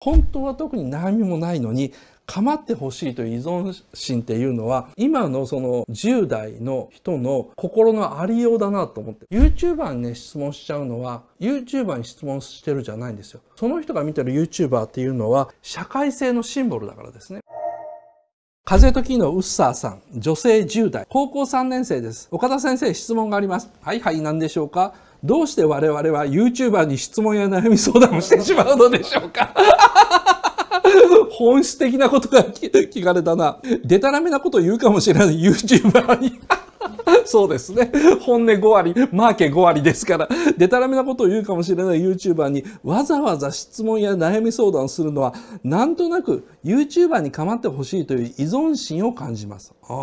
本当は特に悩みもないのに構ってほしいという依存心っていうのは今のその10代の人の心のありようだなと思って YouTuber にね質問しちゃうのは YouTuber に質問してるじゃないんですよその人が見てる YouTuber っていうのは社会性のシンボルだからですね風と木のウッサーさん女性10代高校3年生です岡田先生質問がありますはいはい何でしょうかどうして我々は YouTuber に質問や悩み相談をしてしまうのでしょうか 本質的なことが聞かれたな。でたらめなこと言うかもしれない YouTuber にそうですね。本音5割、マーケ5割ですから、でたらめなことを言うかもしれない YouTuber にわざわざ質問や悩み相談するのは、なんとなく YouTuber に構ってほしいという依存心を感じます。ああ、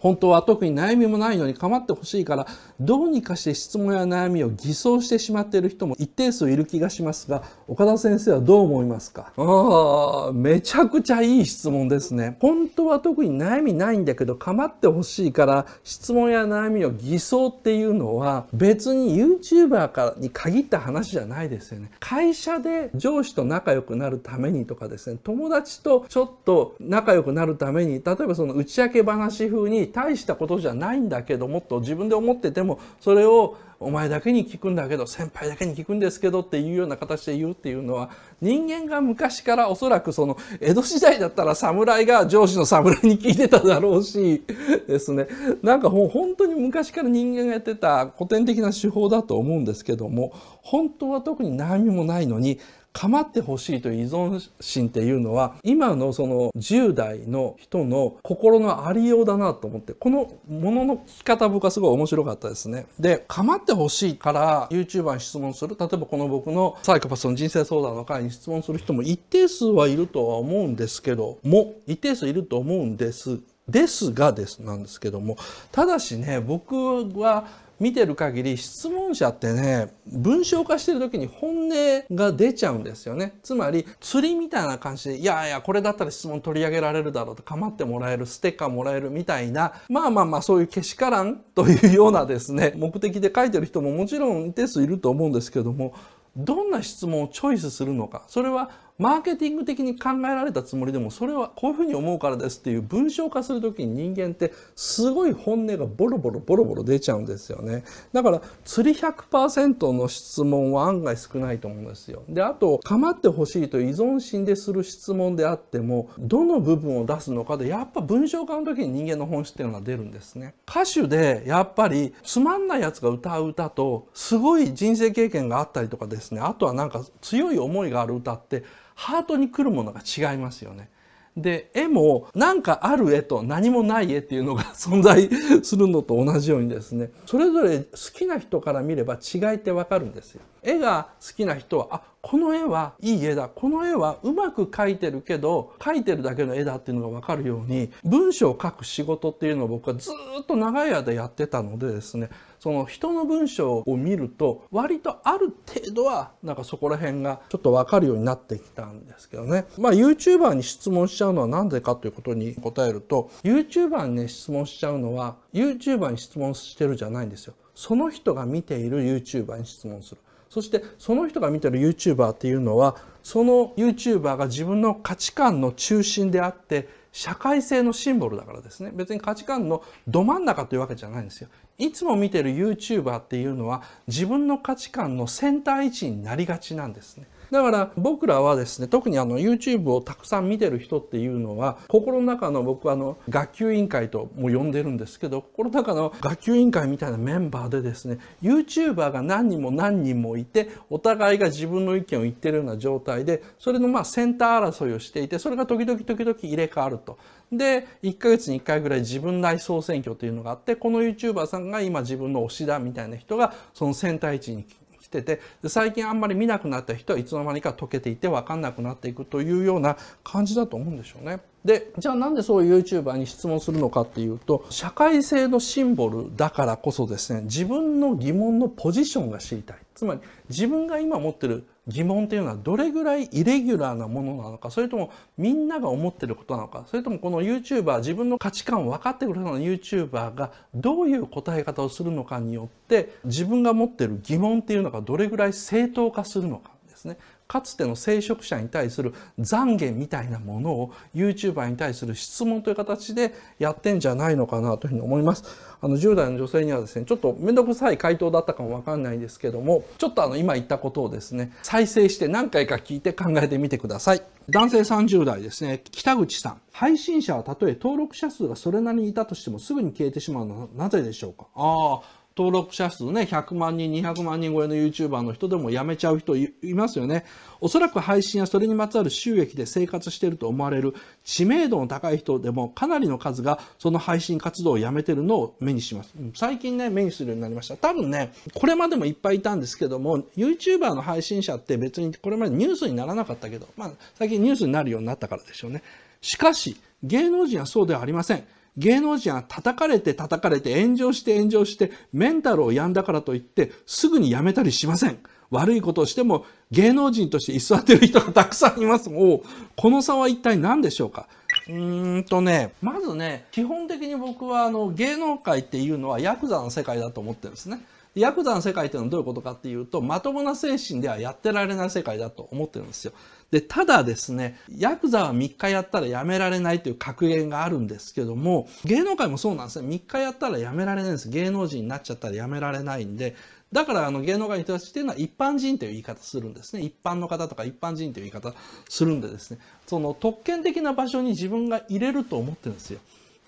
本当は特に悩みもないのに構ってほしいから、どうにかして質問や悩みを偽装してしまっている人も一定数いる気がしますが、岡田先生はどう思いますかああ、めちゃくちゃいい質問ですね。本当は特に悩みないんだけど、構ってほしいから、質問や悩み悩みの偽装っていうのは別に YouTuber からに限った話じゃないですよね。会社で上司と仲良くなるためにとかですね、友達とちょっと仲良くなるために、例えばその打ち明け話風に大したことじゃないんだけどもっと自分で思っててもそれをお前だけに聞くんだけど先輩だけに聞くんですけどっていうような形で言うっていうのは人間が昔からおそらくその江戸時代だったら 侍が上司の侍に聞いてただろうしですねなんかもう本当に昔から人間がやってた古典的な手法だと思うんですけども本当は特に悩みもないのに構ってほしいという依存心っていうのは、今のその10代の人の心のありようだなと思って、このものの聞き方僕はすごい面白かったですね。で、構ってほしいから YouTuber に質問する、例えばこの僕のサイコパスの人生相談の会に質問する人も一定数はいるとは思うんですけど、も、一定数いると思うんです。ですがです、なんですけども、ただしね、僕は見てる限り質問者ってね文章化してる時に本音が出ちゃうんですよねつまり釣りみたいな感じでいやいやこれだったら質問取り上げられるだろうと構ってもらえるステッカーもらえるみたいなまあまあまあそういうけしからんというようなですね 目的で書いてる人ももちろん一定数いると思うんですけどもどんな質問をチョイスするのかそれはマーケティング的に考えられたつもりでもそれはこういうふうに思うからですっていう文章化する時に人間ってすごい本音がボロボロボロボロ出ちゃうんですよねだから釣り100%の質問は案外少ないと思うんですよであと構ってほしいと依存心でする質問であってもどの部分を出すのかでやっぱ文章化の時に人間の本質っていうのは出るんですね歌手でやっぱりつまんないやつが歌う歌とすごい人生経験があったりとかですねあとはなんか強い思いがある歌ってハートに来るものが違いますよね。で絵も何かある絵と何もない絵っていうのが存在するのと同じようにですねそれぞれ好きな人から見れば違いってわかるんですよ。絵が好きな人はあこの絵はいい絵だこの絵はうまく描いてるけど描いてるだけの絵だっていうのがわかるように文章を書く仕事っていうのを僕はずっと長い間やってたのでですねその人の文章を見ると割とある程度はなんかそこら辺がちょっとわかるようになってきたんですけどね。まあ YouTuber に質問しちゃうのは何でかということに答えると YouTuber にね質問しちゃうのは YouTuber に質問してるじゃないんですよ。その人が見ている YouTuber に質問する。そしてその人が見てる YouTuber っていうのはその YouTuber が自分の価値観の中心であって社会性のシンボルだからですね別に価値観のど真ん中というわけじゃないんですよいつも見てる YouTuber っていうのは自分の価値観のセンター位置になりがちなんですねだから僕らはですね特にあの YouTube をたくさん見てる人っていうのは心の中の僕はあの学級委員会とも呼んでるんですけど心の中の学級委員会みたいなメンバーでですね YouTuber が何人も何人もいてお互いが自分の意見を言ってるような状態でそれのまあセンター争いをしていてそれが時々時々入れ替わると。で1ヶ月に1回ぐらい自分内総選挙というのがあってこの YouTuber さんが今自分の推しだみたいな人がそのセンター位置にきてて最近あんまり見なくなった人はいつの間にか溶けていて分かんなくなっていくというような感じだと思うんでしょうね。でじゃあなんでそういう YouTuber に質問するのかっていうと社会性のシンボルだからこそですね自分の疑問のポジションが知りたい。つまり自分が今持ってる疑問っていうのはどれぐらいイレギュラーなものなのかそれともみんなが思ってることなのかそれともこの YouTuber 自分の価値観を分かってくれたの YouTuber がどういう答え方をするのかによって自分が持ってる疑問っていうのがどれぐらい正当化するのかですねかつての聖職者に対する懺悔みたいなものを YouTuber に対する質問という形でやってんじゃないのかなというふうに思います。あの10代の女性にはですねちょっと面倒くさい回答だったかもわかんないですけどもちょっとあの今言ったことをですね再生して何回か聞いて考えてみてください。男性30代ですね北口さん配信者はたとえ登録者数がそれなりにいたとしてもすぐに消えてしまうのはなぜでしょうかああ登録者数ね、100万人、200万人超えの YouTuber の人でも辞めちゃう人いますよね。おそらく配信やそれにまつわる収益で生活していると思われる知名度の高い人でもかなりの数がその配信活動をやめてるのを目にします。最近ね、目にするようになりました。多分ね、これまでもいっぱいいたんですけども、YouTuber の配信者って別にこれまでニュースにならなかったけど、まあ最近ニュースになるようになったからでしょうね。しかし、芸能人はそうではありません。芸能人は叩かれて叩かれて炎上して炎上してメンタルを病んだからといってすぐにやめたりしません。悪いことをしても芸能人として居座ってる人がたくさんいます。おこの差は一体何でしょうかうーんとね、まずね、基本的に僕はあの芸能界っていうのはヤクザの世界だと思ってるんですね。ヤクザの世界っていうのはどういうことかっていうと、まともな精神ではやってられない世界だと思ってるんですよ。で、ただですね、ヤクザは3日やったらやめられないという格言があるんですけども、芸能界もそうなんですね。3日やったらやめられないんです。芸能人になっちゃったらやめられないんで、だからあの芸能界の人たちっていうのは一般人という言い方するんですね。一般の方とか一般人という言い方するんでですね、その特権的な場所に自分が入れると思ってるんですよ。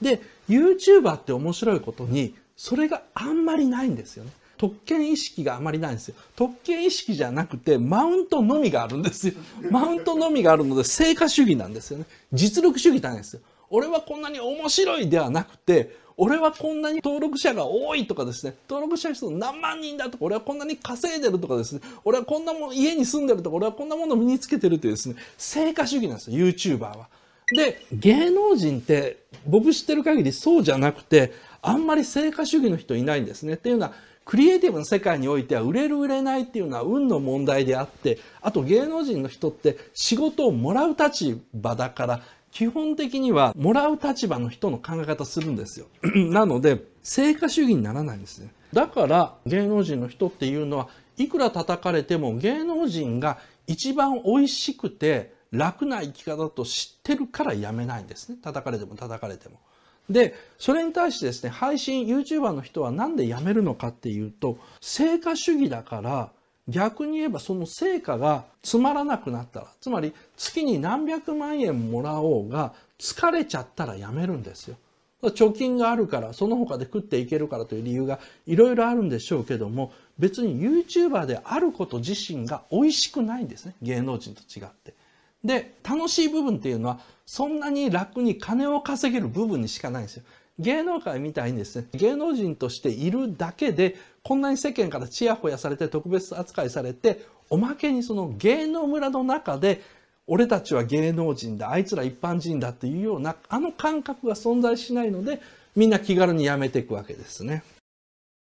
で、YouTuber って面白いことに、それがあんまりないんですよね。特権意識があまりないんですよ。特権意識じゃなくて、マウントのみがあるんですよ。マウントのみがあるので、成果主義なんですよね。実力主義じゃないんですよ。俺はこんなに面白いではなくて、俺はこんなに登録者が多いとかですね、登録者数何万人だとか、俺はこんなに稼いでるとかですね、俺はこんなもん、家に住んでるとか、俺はこんなもの身につけてるっていうですね、成果主義なんですよ、YouTuber は。で、芸能人って僕知ってる限りそうじゃなくて、あんまり成果主義の人いないんですね。っていうのは、クリエイティブの世界においては売れる売れないっていうのは運の問題であってあと芸能人の人って仕事をもらう立場だから基本的にはもらう立場の人の考え方するんですよ なので成果主義にならないんですねだから芸能人の人っていうのはいくら叩かれても芸能人が一番美味しくて楽な生き方と知ってるからやめないんですね叩かれても叩かれてもで、それに対してですね、配信 YouTuber の人は何でやめるのかっていうと、成果主義だから、逆に言えばその成果がつまらなくなったら、つまり月に何百万円もらおうが、疲れちゃったらやめるんですよ。貯金があるから、その他で食っていけるからという理由がいろいろあるんでしょうけども、別に YouTuber であること自身が美味しくないんですね。芸能人と違って。で、楽しい部分っていうのは、そんなに楽に金を稼げる部分にしかないんですよ。芸能界みたいにですね、芸能人としているだけで、こんなに世間からちやほやされて特別扱いされて、おまけにその芸能村の中で、俺たちは芸能人だ、あいつら一般人だっていうような、あの感覚が存在しないので、みんな気軽にやめていくわけですね。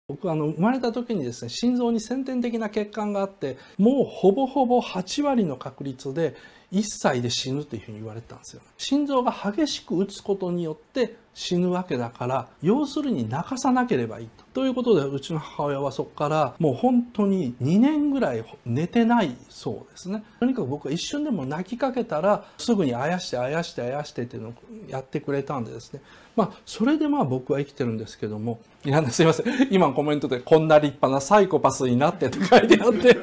僕はあの生まれた時にですね心臓に先天的な血管があってもうほぼほぼ8割の確率で1歳で死ぬというふうに言われたんですよ。心臓が激しく打つことによって死ぬわけだから、要するに泣かさなければいいと。いうことで、うちの母親はそこからもう本当に2年ぐらい寝てないそうですね。とにかく僕は一瞬でも泣きかけたら、すぐにあやしてあやしてあやしてっていうのをやってくれたんでですね。まあ、それでまあ僕は生きてるんですけども、いや、すいません。今コメントでこんな立派なサイコパスになってって書いてあって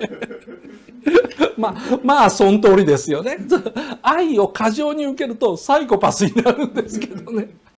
まあ、まあ、その通りですよね。愛を過剰に受けるとサイコパスになるんですけどね。